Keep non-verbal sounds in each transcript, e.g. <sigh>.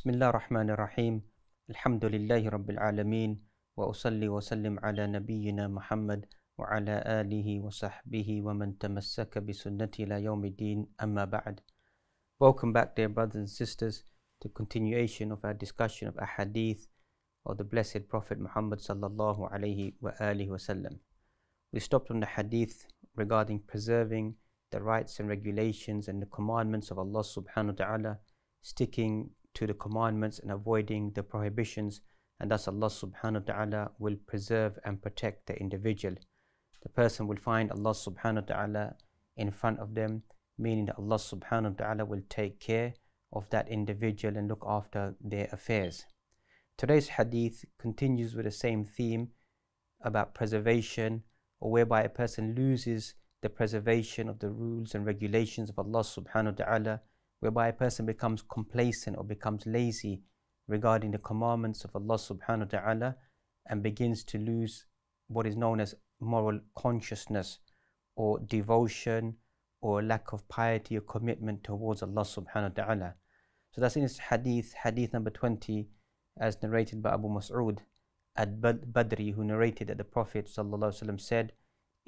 بسم الله الرحمن الرحيم الحمد لله رب العالمين وأصلي وسلم على نبينا محمد وعلى آله وصحبه ومن تمسك بسنته إلى يوم الدين أما بعد Welcome back dear brothers and sisters to continuation of our discussion of ahadith of the blessed Prophet Muhammad sallallahu alayhi wa alihi wasallam. We stopped on the hadith regarding preserving the rights and regulations and the commandments of Allah subhanahu wa ta'ala, sticking to the commandments and avoiding the prohibitions, and thus Allah subhanahu wa ta'ala will preserve and protect the individual. The person will find Allah subhanahu wa ta'ala in front of them, meaning that Allah subhanahu wa ta'ala will take care of that individual and look after their affairs. Today's hadith continues with the same theme about preservation, or whereby a person loses the preservation of the rules and regulations of Allah subhanahu wa ta'ala whereby a person becomes complacent or becomes lazy regarding the commandments of Allah subhanahu wa ta'ala and begins to lose what is known as moral consciousness or devotion or lack of piety or commitment towards Allah subhanahu wa ta'ala. So that's in his hadith, hadith number 20, as narrated by Abu Mas'ud at Badri, who narrated that the Prophet wasallam said,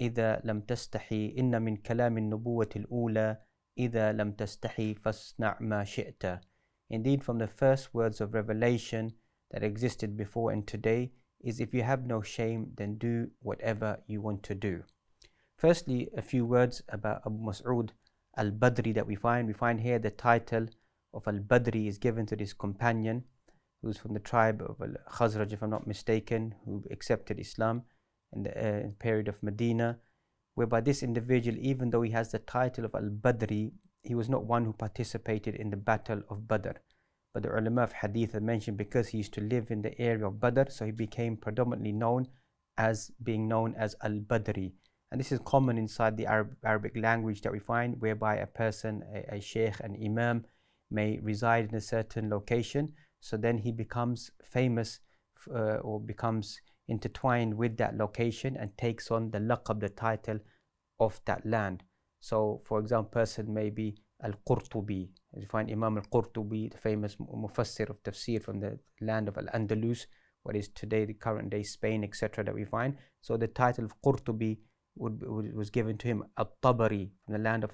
إِذَا لَمْ تَسْتَحِي إِنَّ مِنْ كَلَامِ النُّبُوَّةِ الْأُولَى إِذَا لَمْ تَسْتَحِي فَاصْنَعْ مَا شِئْتَ Indeed, from the first words of revelation that existed before and today is if you have no shame, then do whatever you want to do. Firstly, a few words about Abu Mas'ud al-Badri that we find. We find here the title of al-Badri is given to this companion who's from the tribe of al-Khazraj, if I'm not mistaken, who accepted Islam in the uh, period of Medina whereby this individual, even though he has the title of Al Badri, he was not one who participated in the Battle of Badr. But the ulama of hadith are mentioned because he used to live in the area of Badr, so he became predominantly known as being known as Al Badri. And this is common inside the Arab, Arabic language that we find, whereby a person, a, a sheikh, an imam, may reside in a certain location, so then he becomes famous uh, or becomes intertwined with that location and takes on the laqab, the title of that land. So, for example, person may be Al-Qurtubi. You find Imam Al-Qurtubi, the famous Mufassir of Tafsir from the land of Al-Andalus, what is today the current day Spain, etc. that we find. So the title of Qurtubi would, would, was given to him, Al-Tabari, from the land of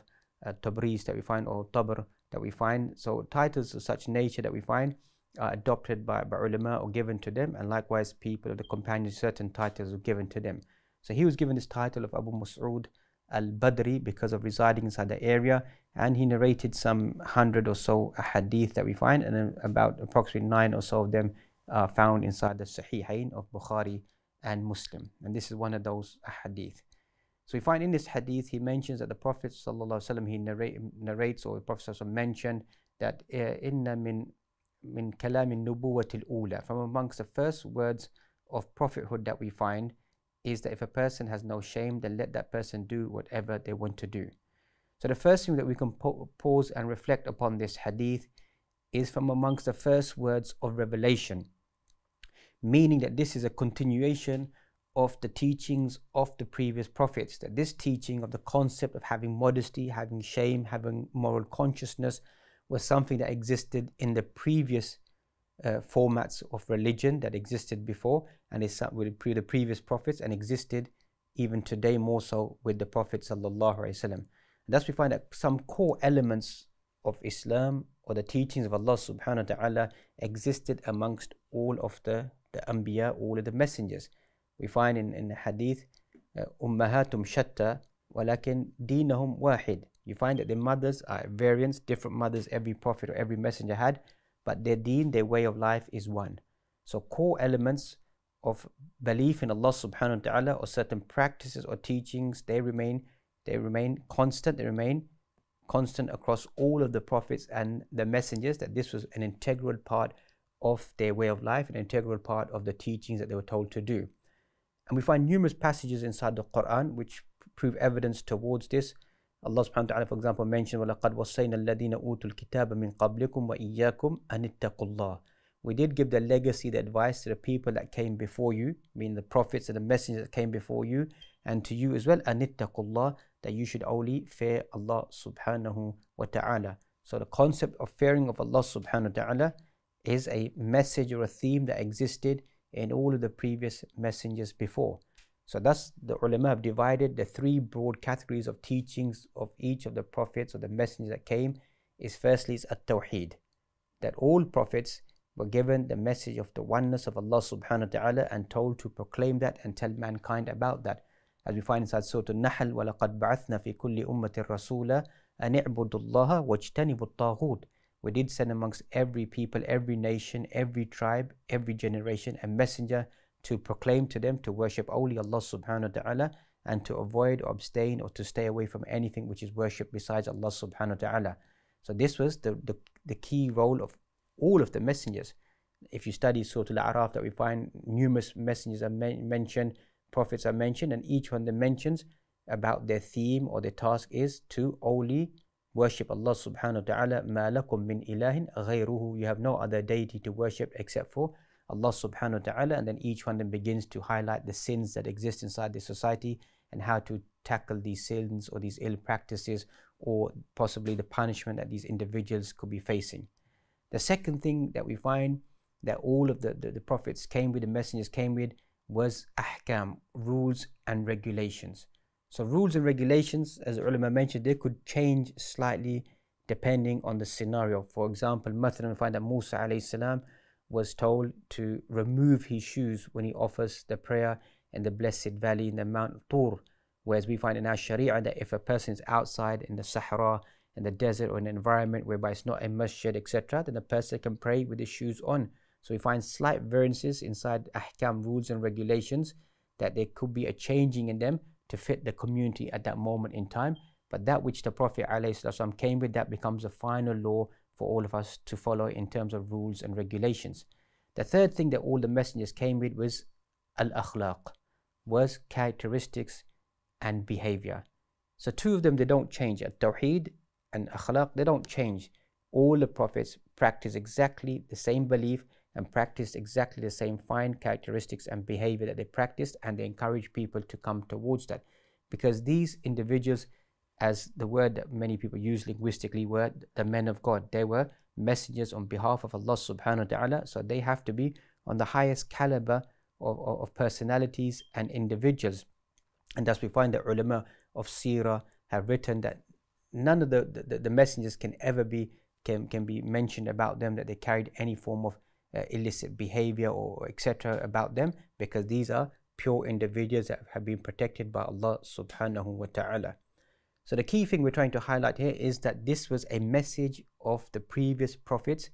uh, Tabriz that we find, or Tabr that we find. So titles of such nature that we find adopted by, by ulama or given to them, and likewise people of the companions, certain titles were given to them. So he was given this title of Abu Mus'ud al-Badri because of residing inside the area, and he narrated some hundred or so hadith that we find, and about approximately nine or so of them found inside the Sahihain of Bukhari and Muslim. And this is one of those hadith. So we find in this hadith, he mentions that the Prophet ﷺ, he narrate, narrates, or the Prophet ﷺ mentioned that eh, inna min min kalam nubuwat al-ula, from amongst the first words of prophethood that we find is that if a person has no shame, then let that person do whatever they want to do. So the first thing that we can pause and reflect upon this hadith is from amongst the first words of revelation, meaning that this is a continuation of the teachings of the previous prophets, that this teaching of the concept of having modesty, having shame, having moral consciousness, was something that existed in the previous uh, formats of religion that existed before and is with the previous prophets and existed even today more so with the Prophet sallallahu alaihi wasallam. Thus we find that some core elements of Islam or the teachings of Allah subhanahu wa ta'ala existed amongst all of the, the Anbiya, all of the messengers. We find in, in the hadith, uh, Ummahatum shatta, walakin dinahum wahid you find that the mothers are at variance, different mothers every prophet or every messenger had, but their deen, their way of life is one. So core elements of belief in Allah subhanahu wa ta'ala or certain practices or teachings, they remain they remain constant, they remain constant across all of the prophets and the messengers that this was an integral part of their way of life, an integral part of the teachings that they were told to do. And we find numerous passages inside the Quran which prove evidence towards this. Allah subhanahu wa ta'ala, for example, mentioned, وَلَقَدْ وَصَّيْنَا الَّذِينَ أُوتُوا الْكِتَابَ مِنْ قَبْلِكُمْ وَإِيَّاكُمْ أَنِ اتَّقُوا اللَّهِ We did give the legacy, the advice to the people that came before you, meaning the prophets and the messengers that came before you, and to you as well, أَنِ اتَّقُوا اللَّهِ That you should only fear Allah subhanahu wa ta'ala. So the concept of fearing of Allah subhanahu wa ta'ala is a message or a theme that existed in all of the previous messengers before. So thus the ulama have divided the three broad categories of teachings of each of the prophets or the messengers that came is firstly is at-tawheed that all prophets were given the message of the oneness of Allah subhanahu wa ta'ala and told to proclaim that and tell mankind about that. As we find inside Surah An-Nahl, وَلَقَدْ بَعَثْنَا فِي كُلِّ أُمَّةٍ رَسُولًا أَنِ اعْبُدُوا اللَّهَ وَاجْتَنِبُوا الطَّاغُوتِ We did send amongst every people, every nation, every tribe, every generation a messenger to proclaim to them to worship only Allah subhanahu wa ta'ala and to avoid or abstain or to stay away from anything which is worship besides Allah subhanahu wa ta'ala. So this was the, the, the key role of all of the messengers. If you study Surah Al-A'raf that we find numerous messengers are men- mentioned, prophets are mentioned and each one them mentions about their theme or their task is to only worship Allah subhanahu wa ta'ala. مَا لَكُم مِّن إِلَهٍ غَيْرُهُ You have no other deity to worship except for Allah subhanahu wa ta'ala, and then each one then begins to highlight the sins that exist inside the society and how to tackle these sins or these ill practices or possibly the punishment that these individuals could be facing. The second thing that we find that all of the, the, the prophets came with, the messengers came with, was ahkam, rules and regulations. So rules and regulations, as ulama mentioned, they could change slightly depending on the scenario. For example, مثلا find that Musa alayhi salam was told to remove his shoes when he offers the prayer in the blessed valley in the Mount of Tur. Whereas we find in our Sharia that if a person is outside in the Sahara, in the desert, or an environment whereby it's not a masjid, etc., then the person can pray with his shoes on. So we find slight variances inside ahkam rules and regulations that there could be a changing in them to fit the community at that moment in time. But that which the Prophet ﷺ came with, that becomes a final law for all of us to follow in terms of rules and regulations. The third thing that all the messengers came with was al akhlaq, was characteristics and behavior. So two of them they don't change at tawheed and akhlaq they don't change. All the prophets practice exactly the same belief and practice exactly the same fine characteristics and behavior that they practiced and they encourage people to come towards that because these individuals as the word that many people use linguistically were the men of God. They were messengers on behalf of Allah subhanahu wa ta'ala. So they have to be on the highest caliber of, of, of personalities and individuals. And thus we find that ulama of Sirah have written that none of the, the, the, messengers can ever be can, can be mentioned about them that they carried any form of uh, illicit behavior or etc about them because these are pure individuals that have been protected by Allah subhanahu wa ta'ala. So the key thing we're trying to highlight here is that this was a message of the previous prophets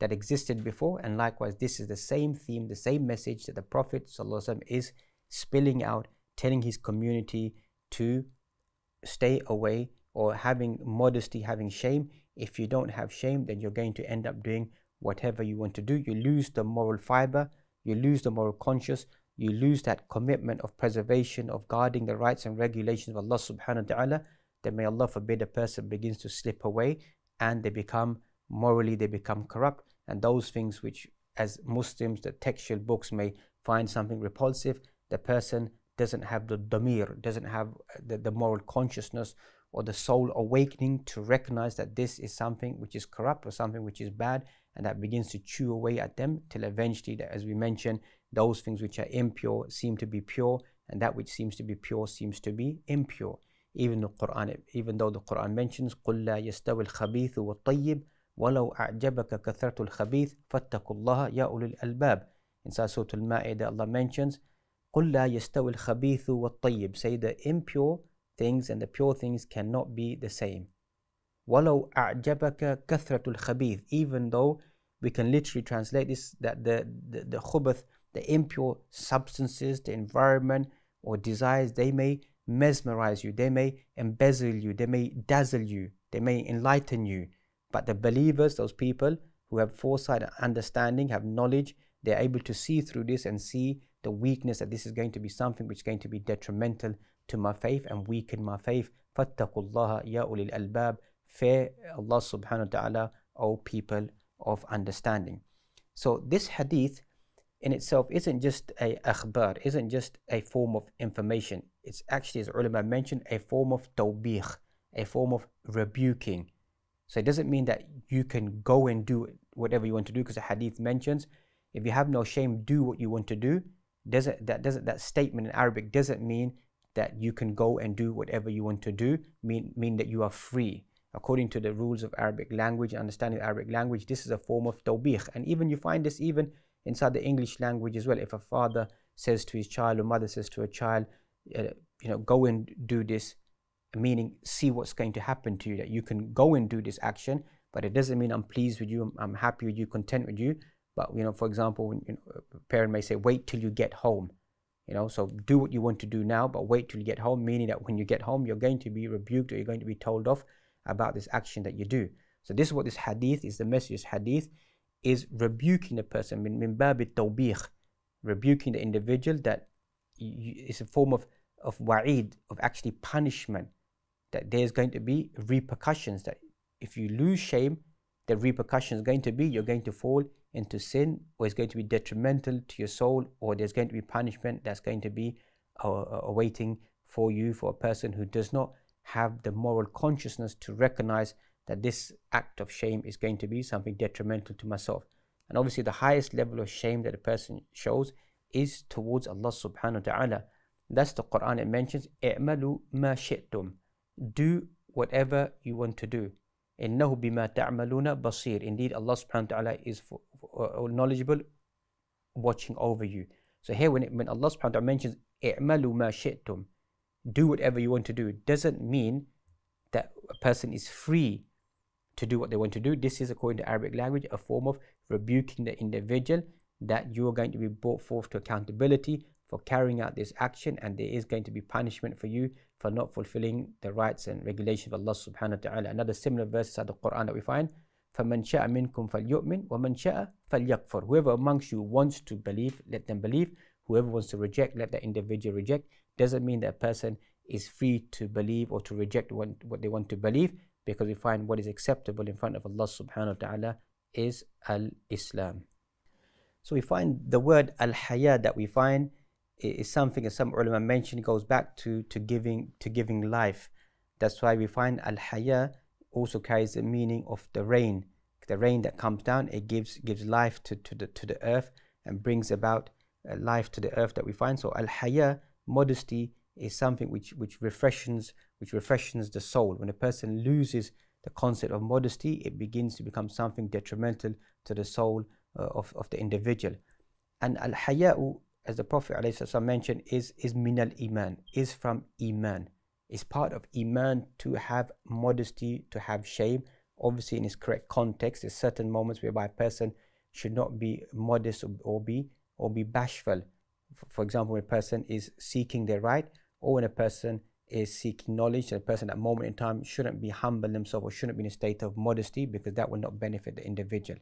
that existed before and likewise this is the same theme, the same message that the Prophet is spilling out, telling his community to stay away or having modesty, having shame. If you don't have shame then you're going to end up doing whatever you want to do. You lose the moral fiber, you lose the moral conscience, you lose that commitment of preservation, of guarding the rights and regulations of Allah subhanahu wa ta'ala that may Allah forbid a person begins to slip away and they become morally they become corrupt and those things which as Muslims the textual books may find something repulsive the person doesn't have the damir doesn't have uh, the, the moral consciousness or the soul awakening to recognize that this is something which is corrupt or something which is bad and that begins to chew away at them till eventually as we mentioned those things which are impure seem to be pure and that which seems to be pure seems to be impure even the Quran, even though the Quran mentions قُلْ لَا يَسْتَوِي الْخَبِيثُ وَالطَّيِّبُ وَلَوْ أَعْجَبَكَ كَثْرَةُ الْخَبِيثِ فَاتَّقُوا اللَّهَ يَا أُولِي الْأَلْبَابِ In Surah Al-Ma'idah, Allah mentions قُلْ لَا يَسْتَوِي الْخَبِيثُ وَالطَّيِّبُ Say the impure things and the pure things cannot be the same. وَلَوْ أَعْجَبَكَ كَثْرَةُ الْخَبِيثِ Even though we can literally translate this that the, the, the khubath, the impure substances, the environment or desires, they may mesmerize you, they may embezzle you, they may dazzle you, they may enlighten you. But the believers, those people who have foresight, and understanding, have knowledge, they're able to see through this and see the weakness that this is going to be something which is going to be detrimental to my faith and weaken my faith. فَاتَّقُوا ya ulil albab, الْأَلْبَابِ Fear Allah subhanahu wa ta'ala, O people of understanding. So this hadith in itself isn't just a akhbar, isn't just a form of information. It's actually, as ulama mentioned, a form of tawbih, a form of rebuking. So it doesn't mean that you can go and do whatever you want to do because the hadith mentions if you have no shame, do what you want to do. Doesn't, that, doesn't, that statement in Arabic doesn't mean that you can go and do whatever you want to do, mean, mean that you are free. According to the rules of Arabic language, understanding Arabic language, this is a form of tawbih. And even you find this even inside the English language as well. If a father says to his child or mother says to a child, uh, you know, go and do this, meaning see what's going to happen to you, that you can go and do this action, but it doesn't mean I'm pleased with you, I'm, happy with you, content with you. But, you know, for example, when, you know, a parent may say, wait till you get home. You know, so do what you want to do now, but wait till you get home, meaning that when you get home, you're going to be rebuked or you're going to be told off about this action that you do. So this is what this hadith is, the message hadith is rebuking the person, rebuking the individual that is a form of, of wa'id, of actually punishment, that there's going to be repercussions, that if you lose shame, the repercussion is going to be you're going to fall into sin or it's going to be detrimental to your soul or there's going to be punishment that's going to be uh, uh, awaiting for you for a person who does not have the moral consciousness to recognize that this act of shame is going to be something detrimental to myself. And obviously, the highest level of shame that a person shows is towards Allah subhanahu wa ta'ala. That's the Quran it mentions, اعملوا ما شئتم. Do whatever you want to do. إنه بما تعملون بصير. Indeed, Allah subhanahu wa ta'ala is for, for, uh, uh, knowledgeable, watching over you. So here when, it, when Allah subhanahu wa ta'ala mentions, اعملوا ما شئتم. Do whatever you want to do. It doesn't mean that a person is free to do what they want to do. This is, according to Arabic language, a form of rebuking the individual that you are going to be brought forth to accountability for carrying out this action and there is going to be punishment for you for not fulfilling the rights and regulations of Allah subhanahu wa ta'ala. Another similar verse of the Quran that we find, فَمَنْ شَاءَ مِنْكُمْ فَلْيُؤْمِنْ وَمَنْ شَاءَ For Whoever amongst you wants to believe, let them believe. Whoever wants to reject, let that individual reject. Doesn't mean that a person is free to believe or to reject what they want to believe because we find what is acceptable in front of Allah subhanahu wa ta'ala is Al Islam. So we find the word Al Haya that we find is something as some ulama mentioned goes back to, to giving to giving life. That's why we find Al Haya also carries the meaning of the rain. The rain that comes down, it gives gives life to, to the to the earth and brings about uh, life to the earth that we find. So Al Haya, modesty, is something which, which refreshes which refreshes the soul. When a person loses the concept of modesty, it begins to become something detrimental to the soul uh, of, of the individual. And al hayau, as the Prophet ﷺ mentioned, is is al iman, is from iman. It's part of iman to have modesty, to have shame. Obviously, in its correct context, there's certain moments whereby a person should not be modest or, or be or be bashful. For example, when a person is seeking their right or when a person is seeking knowledge, a person at a moment in time shouldn't be humble themselves or shouldn't be in a state of modesty because that will not benefit the individual.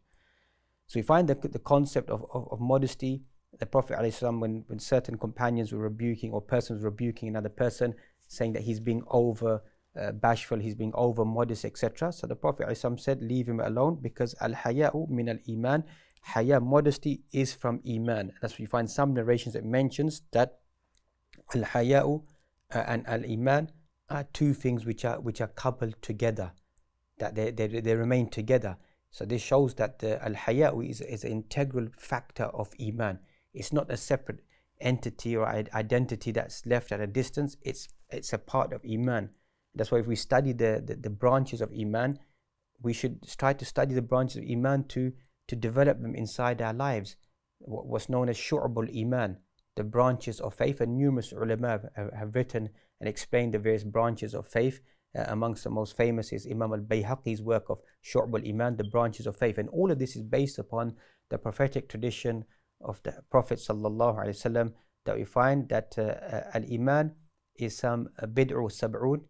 So we find the, the concept of, of, of modesty, the Prophet ﷺ, when, when certain companions were rebuking or persons rebuking another person, saying that he's being over uh, bashful, he's being over modest, etc. So the Prophet ﷺ said, Leave him alone because al haya'u min al iman. Haya, modesty, is from iman. That's we you find some narrations that mentions that al haya'u uh, and al iman are two things which are which are coupled together, that they they, they remain together. So this shows that the al haya is is an integral factor of iman. It's not a separate entity or identity that's left at a distance. It's it's a part of iman. That's why if we study the, the, the branches of iman, we should try to study the branches of iman to to develop them inside our lives. What's known as shu'bul iman, the branches of faith, and numerous ulama have, have written and explained the various branches of faith. Uh, amongst the most famous is Imam al Bayhaqi's work of Shu'b al Iman, the branches of faith. And all of this is based upon the prophetic tradition of the Prophet وسلم, that we find that uh, uh al Iman is some uh, bid'u sab'ud,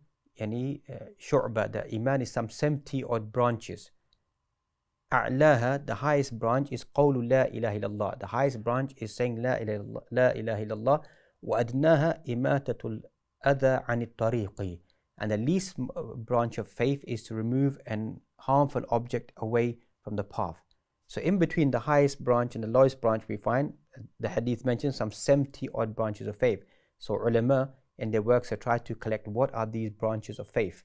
yani uh, shu'ba, the Iman is some 70 odd branches. أعلاها the highest branch is لا la ilaha illallah. The highest branch is saying la ilaha illallah. الله adnaha إماتة الأذى عن الطريق And the least branch of faith is to remove an harmful object away from the path. So in between the highest branch and the lowest branch, we find uh, the hadith mentions some 70 odd branches of faith. So ulama in their works have tried to collect what are these branches of faith.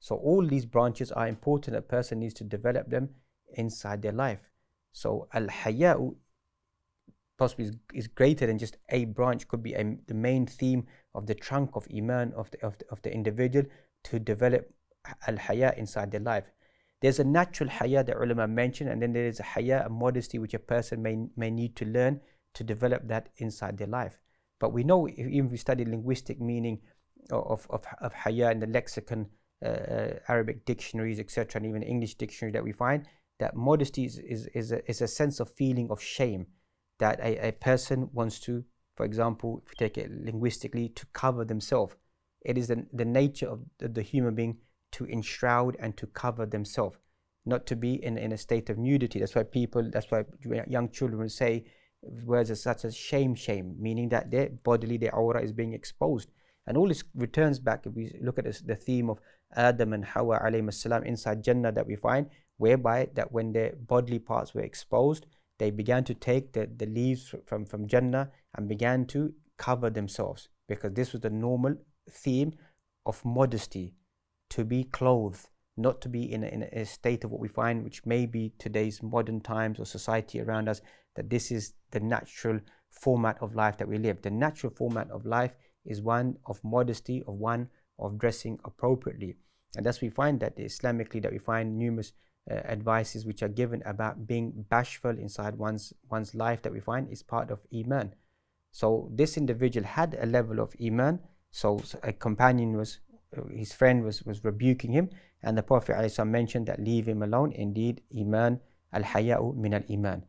So all these branches are important. A person needs to develop them inside their life. So al haya'u possibly is, is, greater than just a branch, could be a, the main theme of the trunk of Iman of the, of the, of the individual to develop al haya inside their life. There's a natural haya that ulama mentioned, and then there is a haya, a modesty which a person may, may need to learn to develop that inside their life. But we know, if, even if we study linguistic meaning of, of, of haya in the lexicon, uh, uh Arabic dictionaries, etc., and even English dictionary that we find, that modesty is, is, is, a, is a sense of feeling of shame that a, a person wants to, for example, if you take it linguistically, to cover themselves. It is the, the nature of the, the human being to enshroud and to cover themselves, not to be in, in a state of nudity. That's why people, that's why young children will say words such as shame, shame, meaning that their bodily, their aura is being exposed. And all this returns back if we look at this, the theme of Adam and Hawa alayhi salam inside Jannah that we find whereby that when their bodily parts were exposed, they began to take the, the leaves from, from Jannah and began to cover themselves because this was the normal theme of modesty to be clothed, not to be in a, in a state of what we find, which may be today's modern times or society around us, that this is the natural format of life that we live. The natural format of life is one of modesty, of one of dressing appropriately. And thus we find that Islamically that we find numerous uh, advices which are given about being bashful inside one's, one's life that we find is part of Iman. So this individual had a level of Iman, so a companion was, his friend was, was rebuking him, and the Prophet ﷺ mentioned that leave him alone, indeed Iman al-haya'u min al-iman.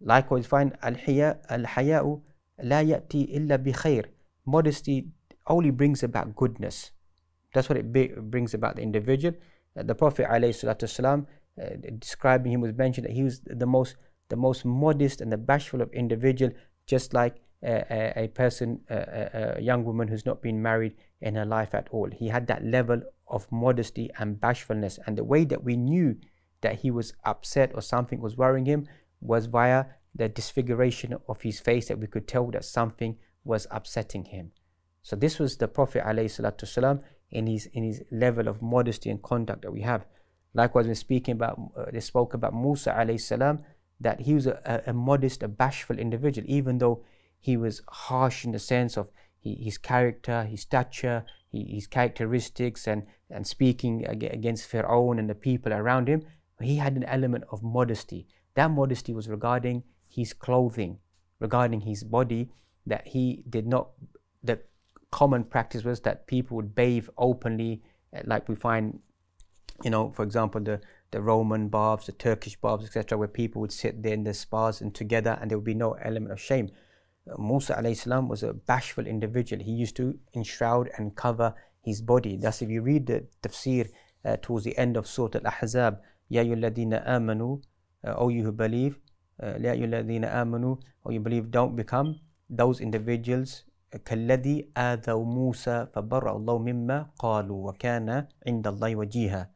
Likewise find al-haya, al-haya'u la ya'ti illa bi khair. Modesty only brings about goodness. That's what it brings about the individual. Uh, the Prophet والسلام, uh, describing him was mentioned that he was the most, the most modest and the bashful of individual, just like a, a person, a, a, young woman who's not been married in her life at all. He had that level of modesty and bashfulness. And the way that we knew that he was upset or something was worrying him was via the disfiguration of his face that we could tell that something was upsetting him. So this was the Prophet ﷺ in his in his level of modesty and conduct that we have. Likewise, when speaking about uh, they spoke about Musa alayhi salam that he was a, a, modest, a bashful individual, even though he was harsh in the sense of he, his character, his stature, he, his characteristics, and and speaking against Pharaoh and the people around him. He had an element of modesty. That modesty was regarding his clothing, regarding his body, that he did not common practice was that people would bathe openly, eh, like we find, you know, for example, the, the Roman baths, the Turkish baths, etc., where people would sit there in the spas and together and there would be no element of shame. Musa salam was a bashful individual. He used to enshroud and cover his body. Thus, if you read the tafsir uh, towards the end of Surah Al-Ahzab, Ya yuladina amanu, eh, O you who believe, Ya yuladina amanu, O you believe, don't become those individuals كالذي آذوا موسى فبرأ الله مما قالوا وكان عند الله وجيها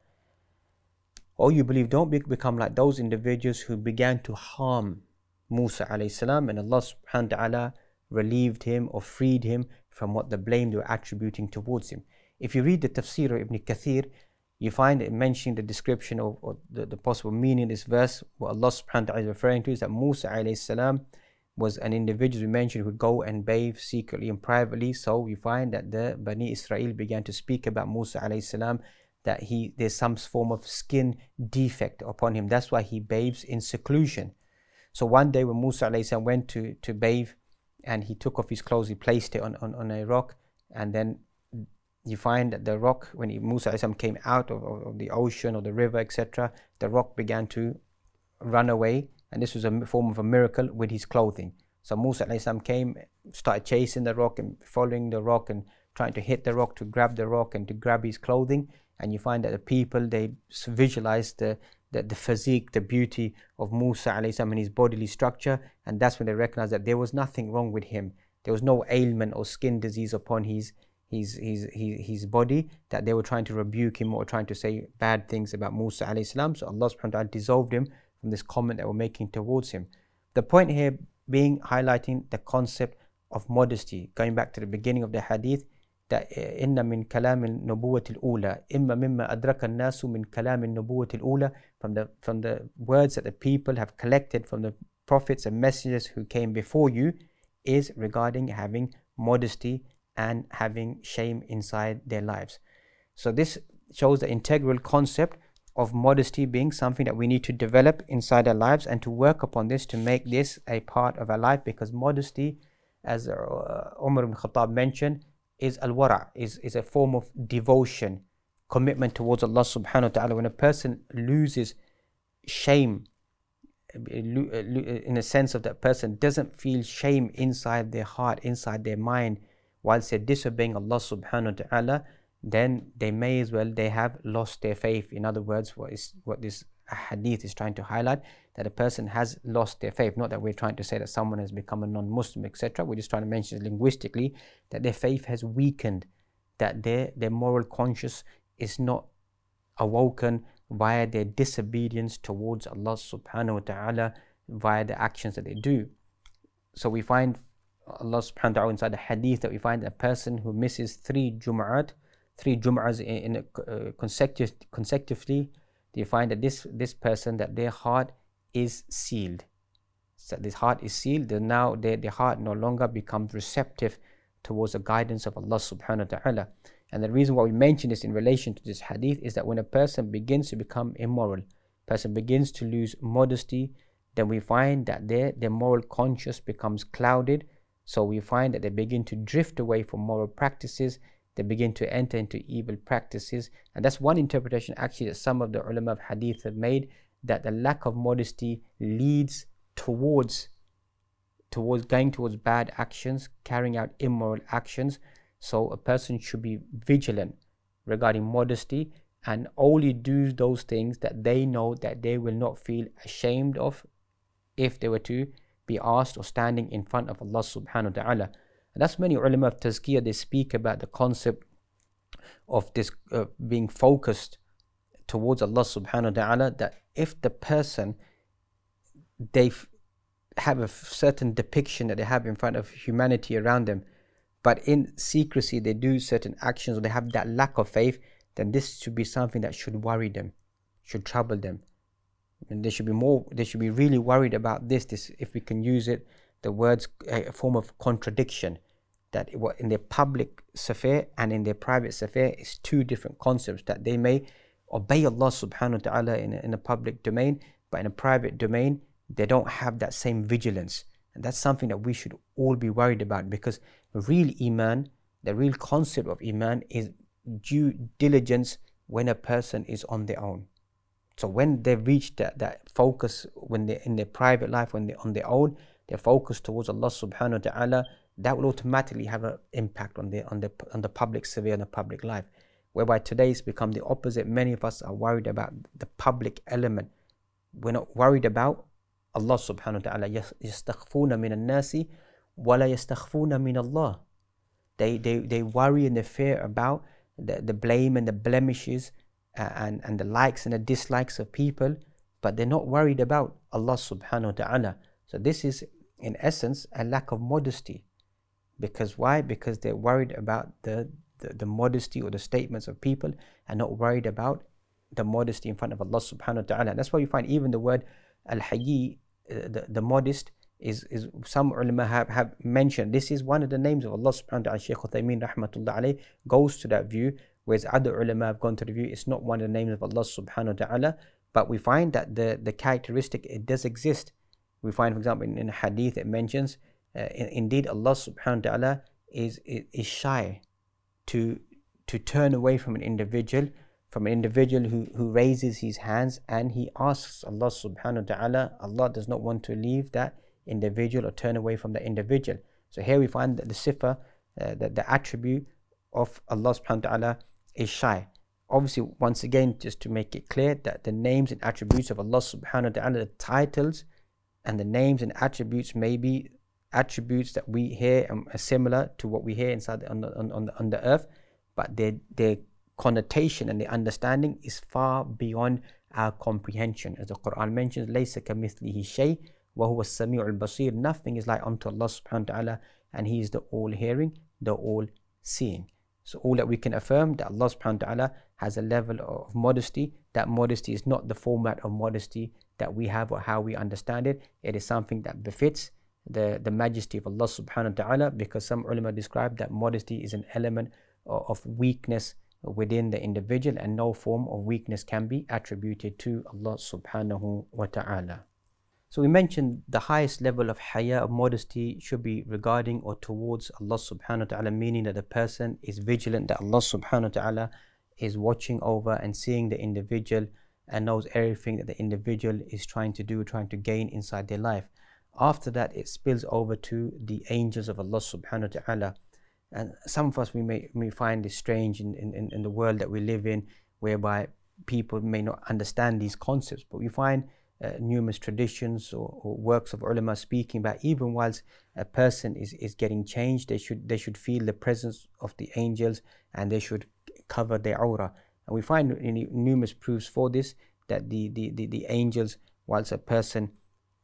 Oh, you believe, don't become like those individuals who began to harm Musa alayhi salam and Allah subhanahu wa ta'ala relieved him or freed him from what the blame they were attributing towards him. If you read the tafsir of Ibn Kathir, you find it mentioning the description of, or the, the possible meaning of this verse, what Allah subhanahu wa ta'ala is referring to is that Musa alayhi salam was an individual we mentioned who would go and bathe secretly and privately. So we find that the Bani Israel began to speak about Musa alayhi salam that he there's some form of skin defect upon him. That's why he bathes in seclusion. So one day when Musa alayhi salam went to, to bathe and he took off his clothes, he placed it on, on, on a rock, and then you find that the rock, when Musa alayhi came out of, of the ocean or the river, etc., the rock began to run away and this was a form of a miracle with his clothing. So Musa السلام, came, started chasing the rock and following the rock and trying to hit the rock, to grab the rock and to grab his clothing. And you find that the people, they visualized the, the, the physique, the beauty of Musa السلام, and his bodily structure. And that's when they recognized that there was nothing wrong with him. There was no ailment or skin disease upon his, his, his, his, his body that they were trying to rebuke him or trying to say bad things about Musa. السلام. So Allah subhanahu wa ta'ala dissolved him from this comment that we're making towards him. The point here being highlighting the concept of modesty, going back to the beginning of the hadith, that eh, inna min kalam al al al-ula, imma mimma adraka nasu min kalam al al-ula, from the, from the words that the people have collected from the prophets and messengers who came before you, is regarding having modesty and having shame inside their lives. So this shows the integral concept of modesty being something that we need to develop inside our lives and to work upon this to make this a part of our life because modesty, as uh, Umar ibn Khattab mentioned, is al wara, is, is a form of devotion, commitment towards Allah subhanahu wa ta'ala. When a person loses shame, uh, uh, in a sense of that person doesn't feel shame inside their heart, inside their mind, whilst they're disobeying Allah subhanahu wa ta'ala, then they may as well they have lost their faith in other words what is what this hadith is trying to highlight that a person has lost their faith not that we're trying to say that someone has become a non-muslim etc we're just trying to mention linguistically that their faith has weakened that their their moral conscience is not awoken via their disobedience towards allah subhanahu wa ta'ala via the actions that they do so we find allah subhanahu wa ta'ala inside the hadith that we find a person who misses three jum'at three Jum'as in, in uh, consecutive, consecutively, they find that this, this person, that their heart is sealed. So this heart is sealed, then now their, their heart no longer becomes receptive towards the guidance of Allah subhanahu wa ta'ala. And the reason why we mention this in relation to this hadith is that when a person begins to become immoral, person begins to lose modesty, then we find that their, their moral conscience becomes clouded. So we find that they begin to drift away from moral practices they begin to enter into evil practices. And that's one interpretation actually that some of the ulama of hadith have made that the lack of modesty leads towards towards going towards bad actions, carrying out immoral actions. So a person should be vigilant regarding modesty and only do those things that they know that they will not feel ashamed of if they were to be asked or standing in front of Allah subhanahu wa ta'ala. And that's many ulama of tazkiyah, they speak about the concept of this uh, being focused towards Allah subhanahu wa ta'ala that if the person they f- have a certain depiction that they have in front of humanity around them but in secrecy they do certain actions or they have that lack of faith then this should be something that should worry them should trouble them and they should be more they should be really worried about this this if we can use it the words a form of contradiction that in their public sphere and in their private sphere is two different concepts that they may obey Allah subhanahu wa ta'ala in, a, in a public domain but in a private domain they don't have that same vigilance and that's something that we should all be worried about because real iman the real concept of iman is due diligence when a person is on their own so when they reach that, that focus when they are in their private life when they're on their own their focus towards Allah subhanahu wa ta'ala, that will automatically have an impact on the, on the, on the public sphere and the public life. Whereby today it's become the opposite. Many of us are worried about the public element. We're not worried about Allah subhanahu wa ta'ala. يَسْتَخْفُونَ مِنَ النَّاسِ وَلَا يَسْتَخْفُونَ مِنَ اللَّهِ they, they, they worry and they fear about the, the blame and the blemishes uh, and, and the likes and the dislikes of people, but they're not worried about Allah subhanahu wa ta'ala. So this is in essence, a lack of modesty. Because why? Because they're worried about the, the, the modesty or the statements of people and not worried about the modesty in front of Allah subhanahu wa ta'ala. That's why you find even the word al hayy uh, the, the modest, is, is some ulama have, have mentioned. This is one of the names of Allah subhanahu wa ta'ala. Shaykh Uthaymeen rahmatullah alayh goes to that view, whereas other ulama have gone to the view. It's not one of the names of Allah subhanahu wa ta'ala, but we find that the, the characteristic, it does exist. We find, for example, in, in hadith it mentions, uh, indeed Allah subhanahu wa ta'ala is, is, is shy to, to turn away from an individual, from an individual who, who raises his hands and he asks Allah subhanahu wa ta'ala, Allah does not want to leave that individual or turn away from that individual. So here we find that the sifa, uh, that the attribute of Allah subhanahu wa ta'ala is shy. Obviously, once again, just to make it clear that the names and attributes of Allah subhanahu wa ta'ala, the titles and the names and attributes may be attributes that we hear um, are similar to what we hear inside the, on, the, on, the, on the earth, but their, their connotation and the understanding is far beyond our comprehension. As the Quran mentions, لَيْسَ كَمِثْلِهِ شَيْءٍ وَهُوَ السَّمِيعُ الْبَصِيرُ Nothing is like unto Allah subhanahu wa ta'ala and He is the all-hearing, the all-seeing. So all that we can affirm that Allah subhanahu wa ta'ala has a level of modesty. That modesty is not the format of modesty that we have or how we understand it, it is something that befits the, the majesty of Allah subhanahu wa ta'ala because some ulama describe that modesty is an element of weakness within the individual and no form of weakness can be attributed to Allah subhanahu wa ta'ala. So we mentioned the highest level of haya of modesty should be regarding or towards Allah subhanahu wa ta'ala, meaning that the person is vigilant that Allah subhanahu wa ta'ala is watching over and seeing the individual and knows everything that the individual is trying to do, trying to gain inside their life. After that, it spills over to the angels of Allah subhanahu wa ta'ala. And some of us, we may, may find this strange in, in, in the world that we live in, whereby people may not understand these concepts, but we find uh, numerous traditions or, or, works of ulama speaking about even whilst a person is, is getting changed, they should, they should feel the presence of the angels and they should cover their aura and we find numerous proofs for this that the, the, the, the angels, whilst a person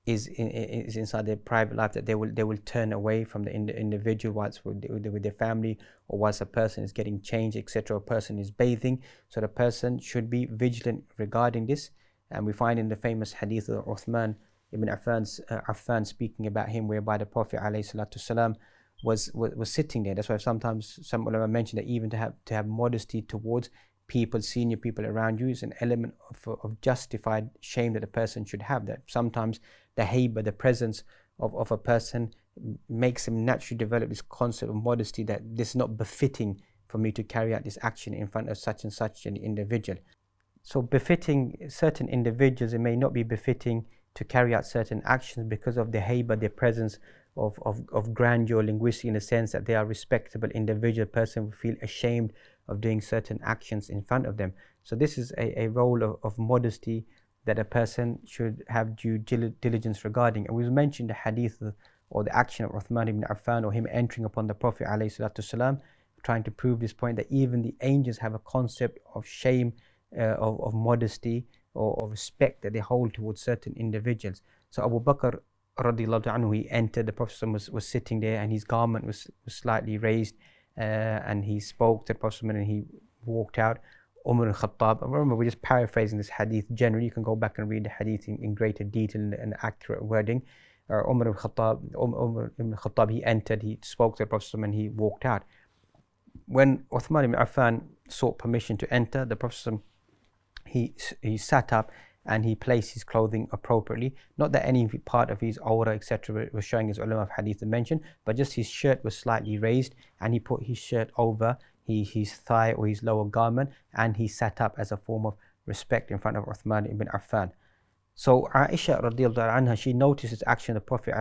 is, in, is inside their private life, that they will, they will turn away from the individual whilst with, with their family or whilst a person is getting changed, etc., a person is bathing. So the person should be vigilant regarding this. And we find in the famous hadith of Uthman Ibn Affan, uh, Affan speaking about him, whereby the Prophet والسلام, was, was was sitting there. That's why sometimes some ulama mentioned that even to have to have modesty towards people, senior people around you, is an element of, of justified shame that a person should have. That sometimes the haber, the presence of, of a person, makes him naturally develop this concept of modesty that this is not befitting for me to carry out this action in front of such and such an individual. So, befitting certain individuals, it may not be befitting to carry out certain actions because of the haber, the presence of, of, of grandeur linguistic in the sense that they are respectable individual person will feel ashamed of doing certain actions in front of them. So this is a, a role of, of modesty that a person should have due diligence regarding. And we've mentioned the hadith or the action of Uthman ibn Affan or him entering upon the Prophet والسلام, trying to prove this point that even the angels have a concept of shame, uh, of, of modesty or of respect that they hold towards certain individuals. So Abu Bakr radiallahu anhu, he entered, the Prophet was, was sitting there and his garment was, was slightly raised uh, and he spoke to the Prophet and he walked out. Umar al-Khattab, remember we're just paraphrasing this hadith generally, you can go back and read the hadith in, in greater detail and, accurate wording. Uh, Umar al-Khattab, um, Umar al khattab he entered, he spoke to the Prophet and he walked out. When Uthman ibn Affan sought permission to enter, the Prophet he, he sat up and he placed his clothing appropriately. Not that any part of his aura, etc., was showing as ulama of hadith mention, but just his shirt was slightly raised and he put his shirt over his, his thigh or his lower garment and he sat up as a form of respect in front of Uthman ibn Affan. So Aisha radiallahu anha, she noticed this action of the Prophet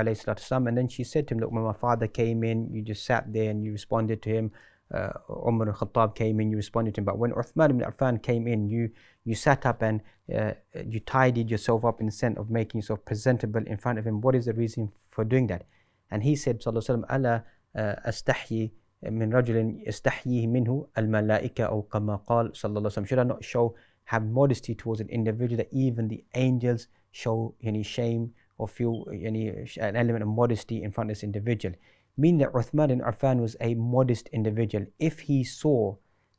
and then she said to him, look, when my father came in, you just sat there and you responded to him uh, Umar al Khattab came in, you responded to him. But when Uthman ibn Affan came in, you you sat up and uh, you tidied yourself up in the sense of making yourself presentable in front of him. What is the reason for doing that? And he said, Sallallahu Alaihi Wasallam, astahyi uh, uh, min rajulin astahyihi minhu al malaika or kama Sallallahu Alaihi Wasallam. Should I not show, have modesty towards an individual that even the angels show any shame or feel any uh, an element of modesty in front of this individual? mean that Uthman and Affan was a modest individual. If he saw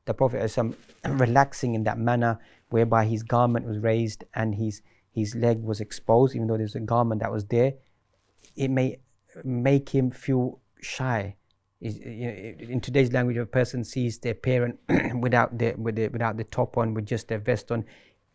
the Prophet <clears throat> relaxing in that manner, whereby his garment was raised and his, his leg was exposed, even though there was a garment that was there, it may make him feel shy. In today's language, if a person sees their parent <clears throat> without the, with the, without the top on, with just their vest on,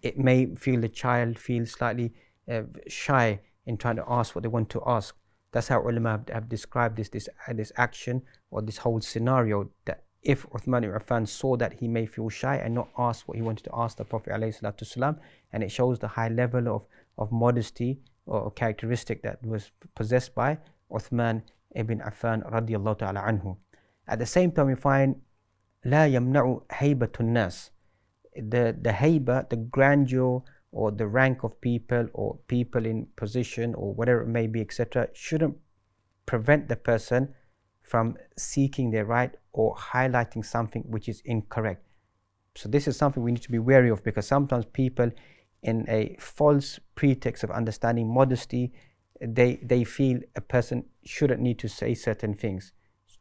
it may feel the child feel slightly uh, shy in trying to ask what they want to ask. That's how ulama have, have described this, this, uh, this action or this whole scenario that if Uthman ibn Affan saw that he may feel shy and not ask what he wanted to ask the Prophet والسلام, and it shows the high level of, of modesty or characteristic that was possessed by Uthman ibn Affan radiallahu ta'ala anhu. At the same time we find لا يمنع هيبة الناس the, the hayba, the grandeur or the rank of people or people in position or whatever it may be, etc., shouldn't prevent the person from seeking their right or highlighting something which is incorrect. So, this is something we need to be wary of because sometimes people, in a false pretext of understanding modesty, they, they feel a person shouldn't need to say certain things,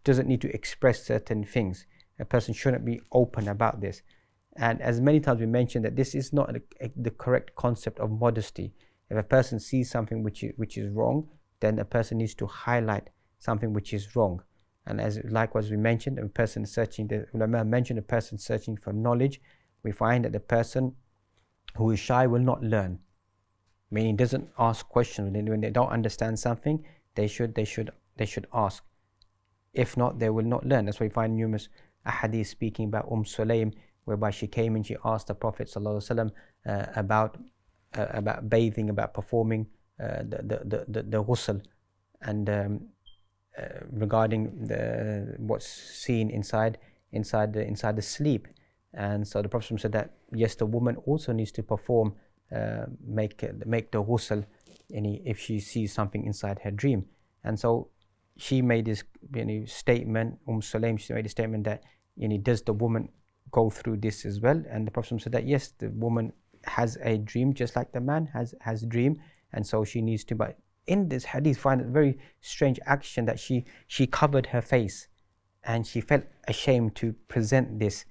doesn't need to express certain things. A person shouldn't be open about this. And as many times we mentioned that this is not a, a, the correct concept of modesty. If a person sees something which is, which is wrong, then a person needs to highlight something which is wrong. And as likewise we mentioned, a person searching the ulama mentioned a person searching for knowledge, we find that the person who is shy will not learn, meaning doesn't ask questions. When they don't understand something, they should they should they should ask. If not, they will not learn. That's why we find numerous ahadith speaking about Umm Sulaim whereby she came and she asked the Prophet ﷺ, uh, about, uh, about bathing, about performing uh, the, the, the, the ghusl, and um, uh, regarding the, what's seen inside, inside, the, inside the sleep. And so the Prophet ﷺ said that, yes, the woman also needs to perform, uh, make, make the ghusl any, if she sees something inside her dream. And so she made this you know, statement, Umm Sulaim, she made a statement that you know, does the woman go through this as well. And the Prophet said that yes, the woman has a dream just like the man has has dream, and so she needs to. But in this hadith, find a very strange action that she she covered her face, and she felt ashamed to present this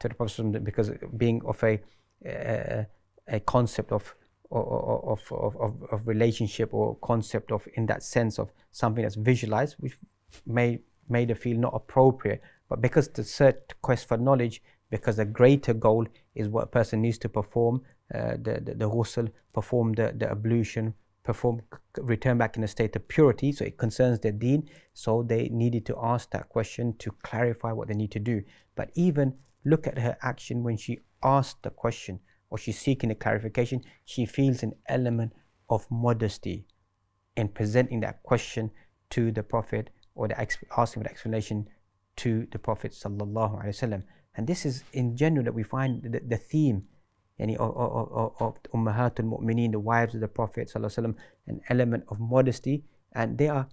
to the Prophet because being of a uh, a concept of of, of, of, of relationship or concept of in that sense of something that's visualized, which may made her feel not appropriate. But because the search quest for knowledge, because the greater goal is what a person needs to perform uh, the, the, the ghusl, perform the, the ablution, perform return back in a state of purity so it concerns their deen so they needed to ask that question to clarify what they need to do but even look at her action when she asked the question or she's seeking a clarification she feels an element of modesty in presenting that question to the prophet or the asking for the explanation to the prophet sallallahu alaihi wasallam and this is in general that we find the, the theme any of, of, of Ummahatul Mu'mineen, the wives of the Prophet, an element of modesty. And they are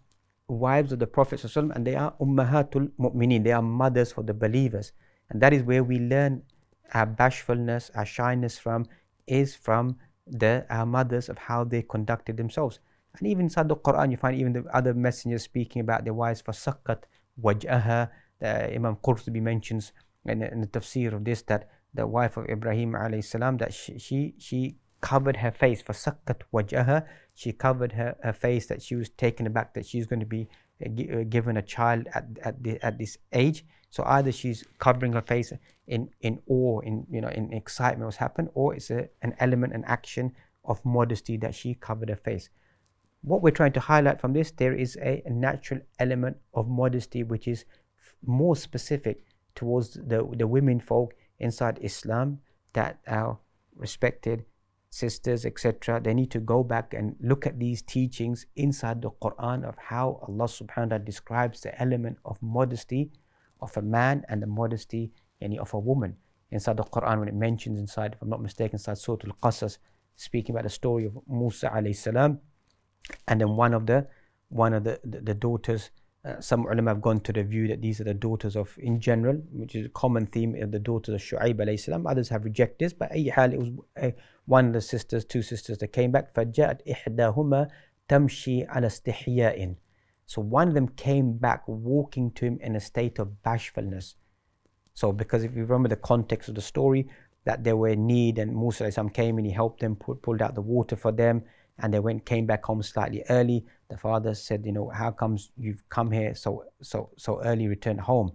wives of the Prophet and they are Ummahatul Mu'mineen, they are mothers for the believers. And that is where we learn our bashfulness, our shyness from, is from the, our mothers of how they conducted themselves. And even inside the Quran, you find even the other messengers speaking about their wives, فَسَقَّتْ وَجْأَهَا The Imam Qurtubi mentions and, the tafsir of this that the wife of Ibrahim alayhi salam that she, she she covered her face for sakat wajaha she covered her, her face that she was taken aback that she's going to be uh, uh, given a child at at, the, at this age so either she's covering her face in in awe in you know in excitement what's happened or it's a, an element an action of modesty that she covered her face what we're trying to highlight from this there is a, a natural element of modesty which is more specific towards the, the women folk inside Islam that our respected sisters, etc., they need to go back and look at these teachings inside the Quran of how Allah subhanahu wa ta'ala describes the element of modesty of a man and the modesty any of a woman. Inside the Quran, when it mentions inside, if I'm not mistaken, inside Surah Al Qasas, speaking about the story of Musa alayhi salam, and then one of the one of the, the, the daughters uh, some ulama have gone to the view that these are the daughters of, in general, which is a common theme, of uh, the daughters of Shu'aib alayhi salam. Others have rejected this, but hal, it was uh, one of the sisters, two sisters that came back. فَجَاءَتْ إِحْدَاهُمَا تَمْشِي عَلَى اسْتِحْيَاءٍ So one of them came back walking to him in a state of bashfulness. So because if you remember the context of the story, that they were in need and Musa came and he helped them, put, pulled out the water for them and they went came back home slightly early. The father said, you know, how comes you've come here so so so early, Returned home?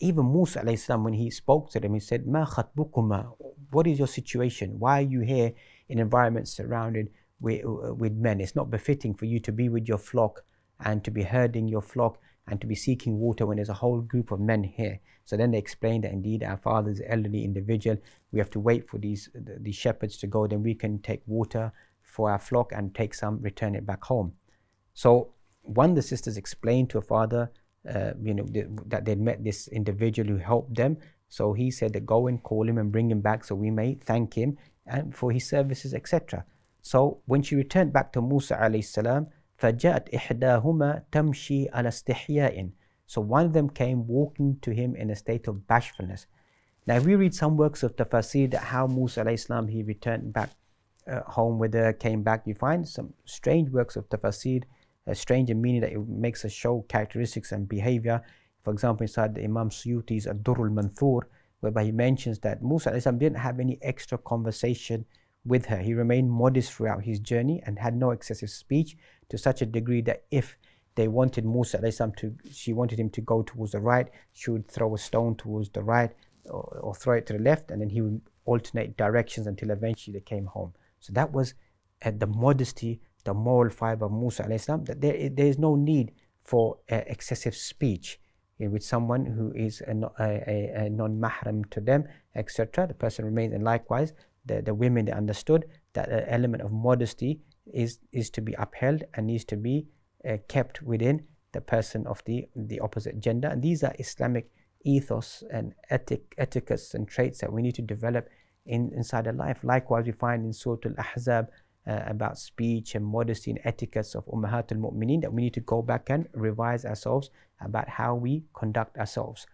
Even Musa salam, when he spoke to them, he said, Ma khatbukuma, what is your situation? Why are you here in environments surrounded with, uh, with men? It's not befitting for you to be with your flock and to be herding your flock and to be seeking water when there's a whole group of men here. So then they explained that indeed our father is elderly individual. We have to wait for these the, these shepherds to go. Then we can take water for our flock and take some, return it back home. So one, the sisters explained to a father, uh, you know, th- that they'd met this individual who helped them. So he said that go and call him and bring him back so we may thank him and for his services, etc. So when she returned back to Musa alayhi salam, فَجَاءَتْ إِحْدَاهُمَا تَمْشِي عَلَى اسْتِحْيَاءٍ So one of them came walking to him in a state of bashfulness. Now, if we read some works of Tafasir that how Musa alayhi salam, he returned back uh, home with her, came back, you find some strange works of tafsir, a strange meaning that it makes us show characteristics and behavior. For example, inside the Imam Suyuti's Ad-Durr al-Manthur, whereby he mentions that Musa didn't have any extra conversation with her. He remained modest throughout his journey and had no excessive speech to such a degree that if they wanted Musa to, she wanted him to go towards the right, she would throw a stone towards the right or, or throw it to the left, and then he would alternate directions until eventually they came home. So that was the modesty, the moral fiber of Musa alayhi salam, that there, there is no need for uh, excessive speech uh, with someone who is a, a, a non-mahram to them, etc. The person remains, and likewise, the, the women they understood that the element of modesty is, is to be upheld and needs to be uh, kept within the person of the, the opposite gender. And these are Islamic ethos and etic, etiquettes and traits that we need to develop in, inside a life. Likewise, we find in Surah Al Ahzab uh, about speech and modesty and etiquettes of Ummahat al Mu'mineen that we need to go back and revise ourselves about how we conduct ourselves.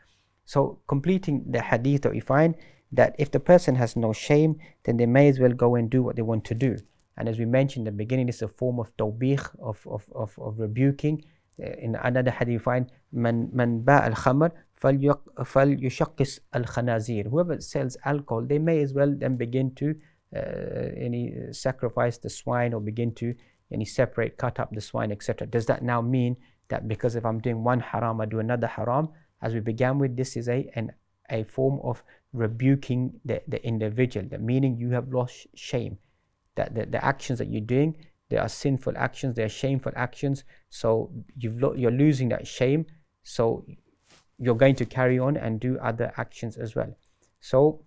So, completing the hadith that we find that if the person has no shame, then they may as well go and do what they want to do. And as we mentioned at the beginning, it's a form of tawbih, of, of, of, of rebuking. Uh, in another hadith, we find, man, man ba al khamr فَلْيُشَقِّسْ الْخَنَازِيرِ Whoever sells alcohol, they may as well then begin to uh, any sacrifice the swine or begin to any separate, cut up the swine, etc. Does that now mean that because if I'm doing one haram, I do another haram? As we began with, this is a, an, a form of rebuking the, the individual, the meaning you have lost shame. That the, the actions that you're doing, they are sinful actions, they are shameful actions. So you've lo- you're losing that shame. So you're going to carry on and do other actions as well. So,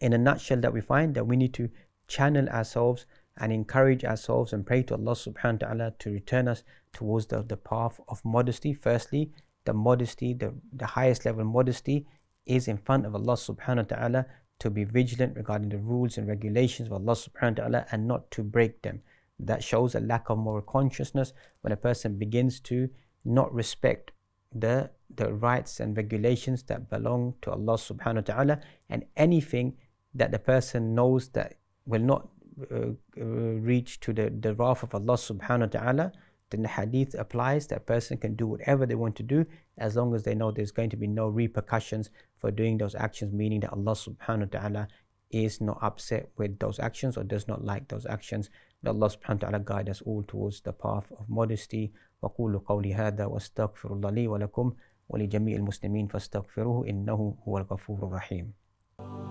in a nutshell, that we find that we need to channel ourselves and encourage ourselves and pray to Allah subhanahu wa ta'ala to return us towards the, the path of modesty. Firstly, the modesty, the, the highest level modesty is in front of Allah subhanahu wa ta'ala to be vigilant regarding the rules and regulations of Allah subhanahu wa ta'ala and not to break them. That shows a lack of moral consciousness when a person begins to not respect the, the rights and regulations that belong to Allah subhanahu wa ta'ala and anything that the person knows that will not uh, uh reach to the, the wrath of Allah subhanahu wa ta'ala, then the hadith applies that person can do whatever they want to do as long as they know there's going to be no repercussions for doing those actions, meaning that Allah subhanahu wa ta'ala is not upset with those actions or does not like those actions. May Allah subhanahu wa ta'ala guide us all towards the path of modesty, وقولوا قولي هذا واستغفر الله لي ولكم ولجميع المسلمين فاستغفروه انه هو الغفور الرحيم.